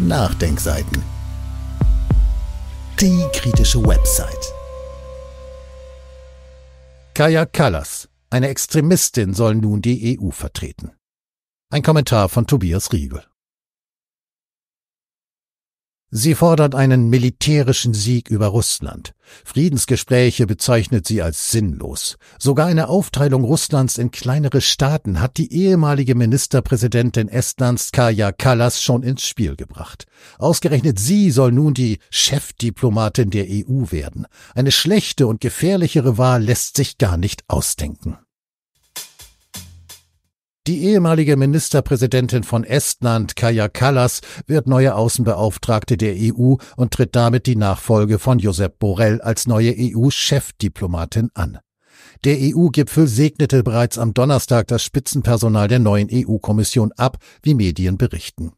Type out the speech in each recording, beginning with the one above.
Nachdenkseiten. Die kritische Website. Kaya Kallas, eine Extremistin, soll nun die EU vertreten. Ein Kommentar von Tobias Riegel. Sie fordert einen militärischen Sieg über Russland. Friedensgespräche bezeichnet sie als sinnlos. Sogar eine Aufteilung Russlands in kleinere Staaten hat die ehemalige Ministerpräsidentin Estlands Kaja Kallas schon ins Spiel gebracht. Ausgerechnet sie soll nun die Chefdiplomatin der EU werden. Eine schlechte und gefährlichere Wahl lässt sich gar nicht ausdenken. Die ehemalige Ministerpräsidentin von Estland, Kaja Kallas, wird neue Außenbeauftragte der EU und tritt damit die Nachfolge von Josep Borrell als neue EU-Chefdiplomatin an. Der EU-Gipfel segnete bereits am Donnerstag das Spitzenpersonal der neuen EU-Kommission ab, wie Medien berichten.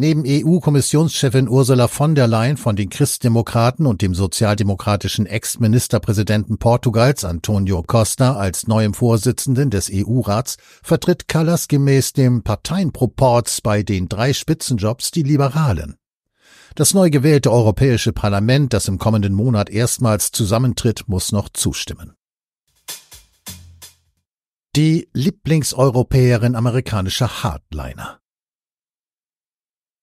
Neben EU-Kommissionschefin Ursula von der Leyen von den Christdemokraten und dem sozialdemokratischen Ex-Ministerpräsidenten Portugals Antonio Costa als neuem Vorsitzenden des EU-Rats vertritt Callas gemäß dem Parteienproports bei den drei Spitzenjobs die Liberalen. Das neu gewählte Europäische Parlament, das im kommenden Monat erstmals zusammentritt, muss noch zustimmen. Die Lieblingseuropäerin amerikanischer Hardliner.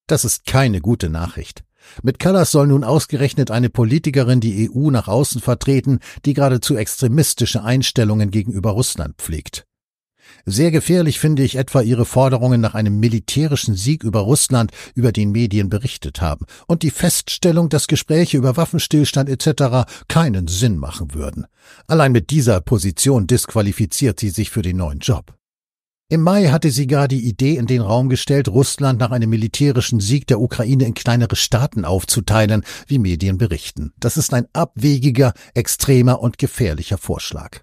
Das ist keine gute Nachricht. Mit Callas soll nun ausgerechnet eine Politikerin die EU nach außen vertreten, die geradezu extremistische Einstellungen gegenüber Russland pflegt. Sehr gefährlich finde ich etwa ihre Forderungen nach einem militärischen Sieg über Russland, über den Medien berichtet haben, und die Feststellung, dass Gespräche über Waffenstillstand etc. keinen Sinn machen würden. Allein mit dieser Position disqualifiziert sie sich für den neuen Job. Im Mai hatte sie gar die Idee in den Raum gestellt, Russland nach einem militärischen Sieg der Ukraine in kleinere Staaten aufzuteilen, wie Medien berichten. Das ist ein abwegiger, extremer und gefährlicher Vorschlag.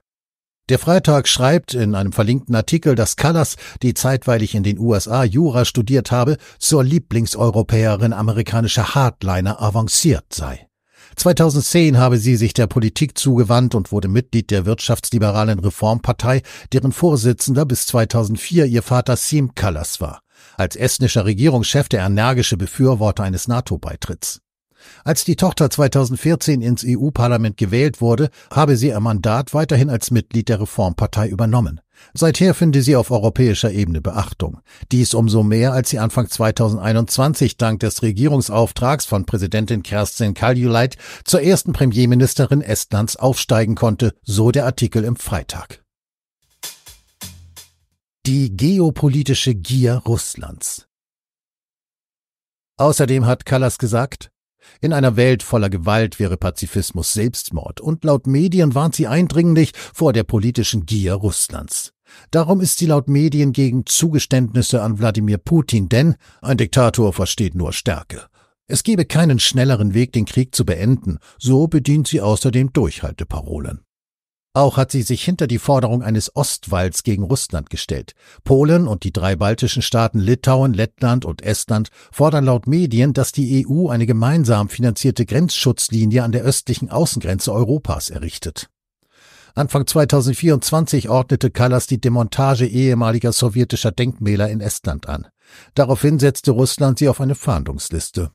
Der Freitag schreibt in einem verlinkten Artikel, dass Callas, die zeitweilig in den USA Jura studiert habe, zur Lieblingseuropäerin amerikanischer Hardliner avanciert sei. 2010 habe sie sich der Politik zugewandt und wurde Mitglied der wirtschaftsliberalen Reformpartei, deren Vorsitzender bis 2004 ihr Vater Sim Kallas war als estnischer Regierungschef der energische Befürworter eines NATO-Beitritts. Als die Tochter 2014 ins EU-Parlament gewählt wurde, habe sie ihr Mandat weiterhin als Mitglied der Reformpartei übernommen. Seither finde sie auf europäischer Ebene Beachtung. Dies umso mehr, als sie Anfang 2021 dank des Regierungsauftrags von Präsidentin Kerstin Kaljulait zur ersten Premierministerin Estlands aufsteigen konnte, so der Artikel im Freitag. Die geopolitische Gier Russlands. Außerdem hat Kallas gesagt, in einer Welt voller Gewalt wäre Pazifismus Selbstmord und laut Medien warnt sie eindringlich vor der politischen Gier Russlands. Darum ist sie laut Medien gegen Zugeständnisse an Wladimir Putin, denn ein Diktator versteht nur Stärke. Es gebe keinen schnelleren Weg, den Krieg zu beenden, so bedient sie außerdem Durchhalteparolen. Auch hat sie sich hinter die Forderung eines Ostwalls gegen Russland gestellt. Polen und die drei baltischen Staaten Litauen, Lettland und Estland fordern laut Medien, dass die EU eine gemeinsam finanzierte Grenzschutzlinie an der östlichen Außengrenze Europas errichtet. Anfang 2024 ordnete Kallas die Demontage ehemaliger sowjetischer Denkmäler in Estland an. Daraufhin setzte Russland sie auf eine Fahndungsliste.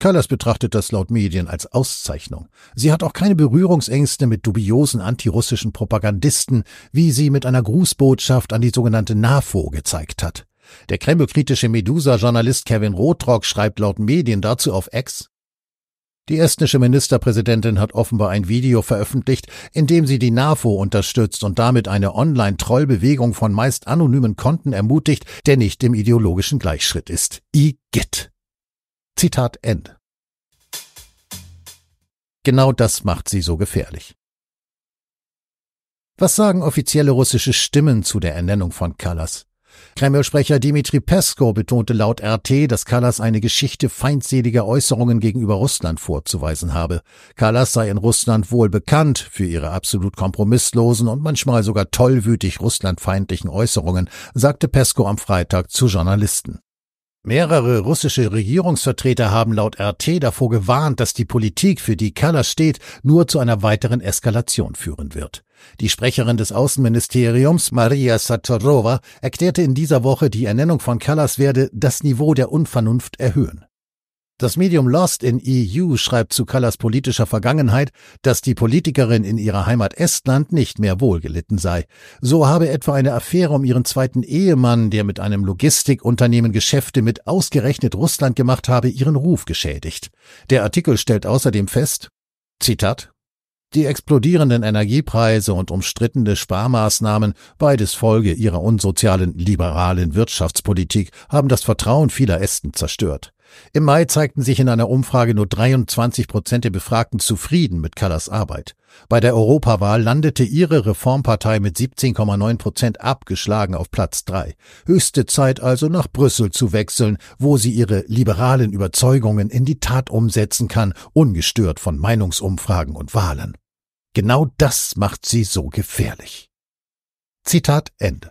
Callas betrachtet das laut Medien als Auszeichnung. Sie hat auch keine Berührungsängste mit dubiosen antirussischen Propagandisten, wie sie mit einer Grußbotschaft an die sogenannte NAFO gezeigt hat. Der kremlkritische Medusa-Journalist Kevin Rothrock schreibt laut Medien dazu auf Ex, die estnische Ministerpräsidentin hat offenbar ein Video veröffentlicht, in dem sie die NAFO unterstützt und damit eine Online-Trollbewegung von meist anonymen Konten ermutigt, der nicht im ideologischen Gleichschritt ist. Igitt! Zitat Ende. Genau das macht sie so gefährlich. Was sagen offizielle russische Stimmen zu der Ernennung von Kallas? Kreml-Sprecher Dmitri Pesko betonte laut RT, dass Kallas eine Geschichte feindseliger Äußerungen gegenüber Russland vorzuweisen habe. Kallas sei in Russland wohl bekannt für ihre absolut kompromisslosen und manchmal sogar tollwütig russlandfeindlichen Äußerungen, sagte Pesko am Freitag zu Journalisten. Mehrere russische Regierungsvertreter haben laut RT davor gewarnt, dass die Politik, für die Kalla steht, nur zu einer weiteren Eskalation führen wird. Die Sprecherin des Außenministeriums, Maria Satorowa, erklärte in dieser Woche, die Ernennung von Kallas werde das Niveau der Unvernunft erhöhen. Das Medium Lost in EU schreibt zu Kallas politischer Vergangenheit, dass die Politikerin in ihrer Heimat Estland nicht mehr wohlgelitten sei. So habe etwa eine Affäre um ihren zweiten Ehemann, der mit einem Logistikunternehmen Geschäfte mit ausgerechnet Russland gemacht habe, ihren Ruf geschädigt. Der Artikel stellt außerdem fest, Zitat, die explodierenden Energiepreise und umstrittene Sparmaßnahmen, beides Folge ihrer unsozialen liberalen Wirtschaftspolitik, haben das Vertrauen vieler Esten zerstört. Im Mai zeigten sich in einer Umfrage nur 23 Prozent der Befragten zufrieden mit Callas Arbeit. Bei der Europawahl landete ihre Reformpartei mit 17,9 Prozent abgeschlagen auf Platz 3. Höchste Zeit also nach Brüssel zu wechseln, wo sie ihre liberalen Überzeugungen in die Tat umsetzen kann, ungestört von Meinungsumfragen und Wahlen. Genau das macht sie so gefährlich. Zitat Ende.